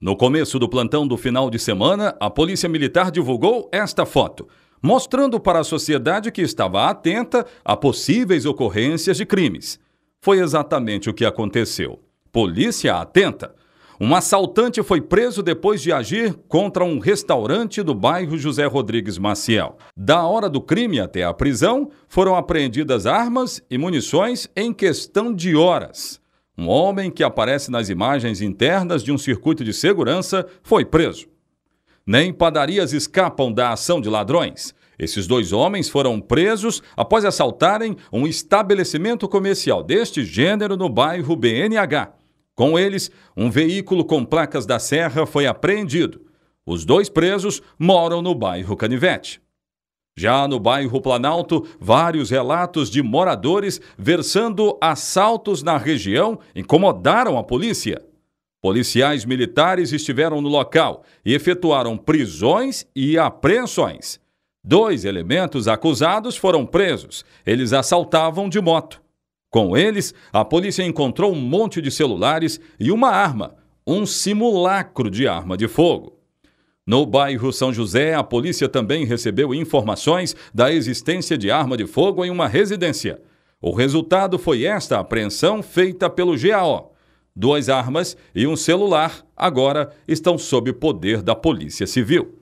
No começo do plantão do final de semana, a Polícia Militar divulgou esta foto, mostrando para a sociedade que estava atenta a possíveis ocorrências de crimes. Foi exatamente o que aconteceu. Polícia atenta. Um assaltante foi preso depois de agir contra um restaurante do bairro José Rodrigues Maciel. Da hora do crime até a prisão, foram apreendidas armas e munições em questão de horas. Um homem que aparece nas imagens internas de um circuito de segurança foi preso. Nem padarias escapam da ação de ladrões. Esses dois homens foram presos após assaltarem um estabelecimento comercial deste gênero no bairro BNH. Com eles, um veículo com placas da Serra foi apreendido. Os dois presos moram no bairro Canivete. Já no bairro Planalto, vários relatos de moradores versando assaltos na região incomodaram a polícia. Policiais militares estiveram no local e efetuaram prisões e apreensões. Dois elementos acusados foram presos. Eles assaltavam de moto. Com eles, a polícia encontrou um monte de celulares e uma arma, um simulacro de arma de fogo. No bairro São José, a polícia também recebeu informações da existência de arma de fogo em uma residência. O resultado foi esta apreensão feita pelo GAO. Duas armas e um celular agora estão sob poder da Polícia Civil.